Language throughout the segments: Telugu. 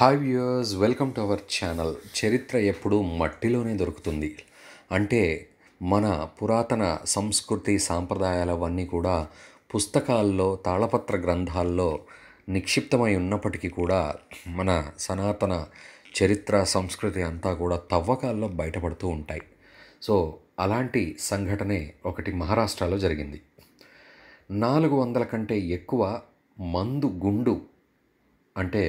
hi viewers welcome to our channel చరిత్ర ఎప్పుడూ మట్టిలోనే దొరుకుతుంది అంటే మన పురాతన సంస్కృతి సాంప్రదాయాలు అవన్నీ కూడా పుస్తకాల్లో తాళపత్ర గ్రంథాల్లో నిక్షిప్తమై ఉన్నప్పటికీ కూడా మన సనాతన చరిత్ర సంస్కృతి అంతా కూడా తవ్వకాల్లో బయటపడుతూ ఉంటాయి సో అలాంటి సంఘటనే ఒకటి మహారాష్ట్రలో జరిగింది నాలుగు వందల కంటే ఎక్కువ మందు గుండు అంటే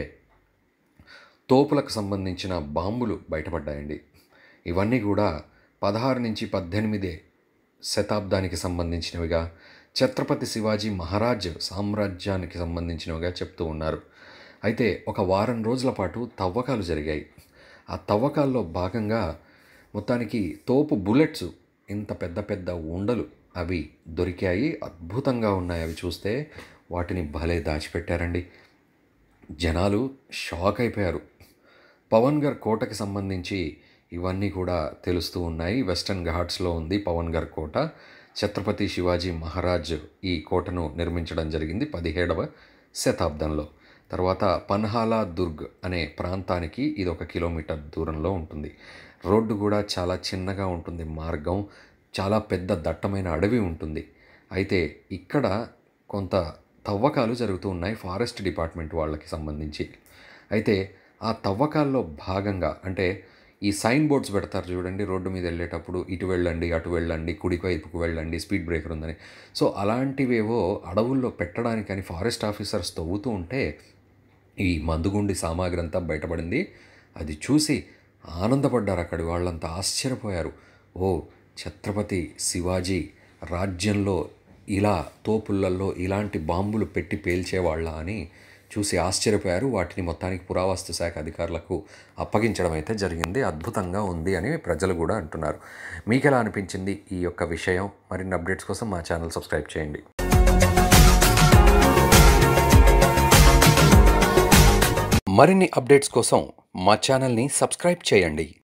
తోపులకు సంబంధించిన బాంబులు బయటపడ్డాయండి ఇవన్నీ కూడా పదహారు నుంచి పద్దెనిమిదే శతాబ్దానికి సంబంధించినవిగా ఛత్రపతి శివాజీ మహారాజ్ సామ్రాజ్యానికి సంబంధించినవిగా చెప్తూ ఉన్నారు అయితే ఒక వారం రోజుల పాటు తవ్వకాలు జరిగాయి ఆ తవ్వకాల్లో భాగంగా మొత్తానికి తోపు బుల్లెట్స్ ఇంత పెద్ద పెద్ద ఉండలు అవి దొరికాయి అద్భుతంగా ఉన్నాయి అవి చూస్తే వాటిని భలే దాచిపెట్టారండి జనాలు షాక్ అయిపోయారు పవన్ గర్ కోటకి సంబంధించి ఇవన్నీ కూడా తెలుస్తూ ఉన్నాయి వెస్టర్న్ ఘాట్స్లో ఉంది పవన్ గర్ కోట ఛత్రపతి శివాజీ మహారాజ్ ఈ కోటను నిర్మించడం జరిగింది పదిహేడవ శతాబ్దంలో తర్వాత పన్హాలా దుర్గ్ అనే ప్రాంతానికి ఇది ఒక కిలోమీటర్ దూరంలో ఉంటుంది రోడ్డు కూడా చాలా చిన్నగా ఉంటుంది మార్గం చాలా పెద్ద దట్టమైన అడవి ఉంటుంది అయితే ఇక్కడ కొంత తవ్వకాలు జరుగుతూ ఉన్నాయి ఫారెస్ట్ డిపార్ట్మెంట్ వాళ్ళకి సంబంధించి అయితే ఆ తవ్వకాల్లో భాగంగా అంటే ఈ సైన్ బోర్డ్స్ పెడతారు చూడండి రోడ్డు మీద వెళ్ళేటప్పుడు ఇటు వెళ్ళండి అటు వెళ్ళండి కుడివైపుకు వెళ్ళండి స్పీడ్ బ్రేకర్ ఉందని సో అలాంటివేవో అడవుల్లో పెట్టడానికని ఫారెస్ట్ ఆఫీసర్స్ తవ్వుతూ ఉంటే ఈ మందుగుండి సామాగ్రి అంతా బయటపడింది అది చూసి ఆనందపడ్డారు అక్కడి వాళ్ళంతా ఆశ్చర్యపోయారు ఓ ఛత్రపతి శివాజీ రాజ్యంలో ఇలా తోపుళ్ళల్లో ఇలాంటి బాంబులు పెట్టి పేల్చేవాళ్ళ అని చూసి ఆశ్చర్యపోయారు వాటిని మొత్తానికి పురావస్తు శాఖ అధికారులకు అప్పగించడం అయితే జరిగింది అద్భుతంగా ఉంది అని ప్రజలు కూడా అంటున్నారు మీకు ఎలా అనిపించింది ఈ యొక్క విషయం మరిన్ని అప్డేట్స్ కోసం మా ఛానల్ సబ్స్క్రైబ్ చేయండి మరిన్ని అప్డేట్స్ కోసం మా ఛానల్ని సబ్స్క్రైబ్ చేయండి